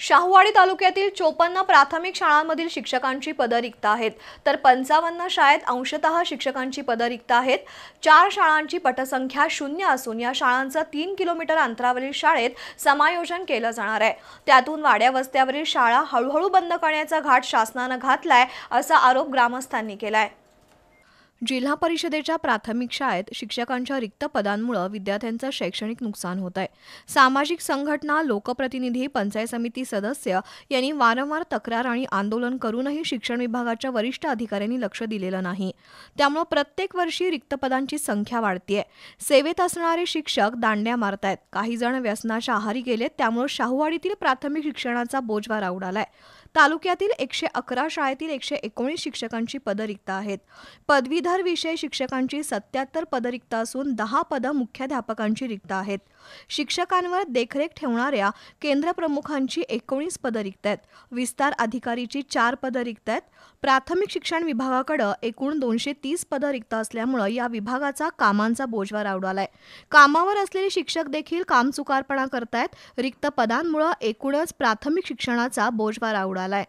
शाहूवाडी तालुक्यातील चोपन्न प्राथमिक शाळांमधील शिक्षकांची पदं रिक्त आहेत तर पंचावन्न शाळेत अंशतः शिक्षकांची पदं रिक्त आहेत चार शाळांची पटसंख्या शून्य असून या शाळांचं तीन किलोमीटर अंतरावरील शाळेत समायोजन केलं जाणार आहे त्यातून वाड्या वस्त्यावरील शाळा हळूहळू बंद करण्याचा घाट शासनानं घातलाय असा आरोप ग्रामस्थांनी केलाय जिल्हा परिषदेच्या प्राथमिक शाळेत शिक्षकांच्या रिक्त पदांमुळे विद्यार्थ्यांचं शैक्षणिक नुकसान होत आहे सामाजिक संघटना लोकप्रतिनिधी पंचायत समिती सदस्य यांनी वारंवार तक्रार आणि आंदोलन करूनही शिक्षण विभागाच्या वरिष्ठ अधिकाऱ्यांनी लक्ष दिलेलं नाही त्यामुळे प्रत्येक वर्षी रिक्त पदांची संख्या वाढतीये सेवेत असणारे शिक्षक दांड्या मारतायत काही जण व्यसनाच्या आहारी गेलेत त्यामुळे शाहूवाडीतील प्राथमिक शिक्षणाचा राऊड आलाय तालुक्यातील एकशे अकरा शाळेतील एकशे एकोणीस शिक्षकांची पद रिक्त आहेत पदवीधर विषयाधार विषय शिक्षकांची सत्याहत्तर पद रिक्त असून दहा पदं मुख्याध्यापकांची रिक्त आहेत शिक्षकांवर देखरेख ठेवणाऱ्या केंद्रप्रमुखांची एकोणीस पदं रिक्त आहेत विस्तार अधिकारीची चार पदं रिक्त आहेत प्राथमिक शिक्षण विभागाकडं एकूण दोनशे तीस पदं रिक्त असल्यामुळं या विभागाचा कामांचा बोजवा आवडालाय कामावर असलेले शिक्षक देखील कामचुकारपणा करतायत रिक्त पदांमुळं एकूणच प्राथमिक शिक्षणाचा बोजवा रावडालाय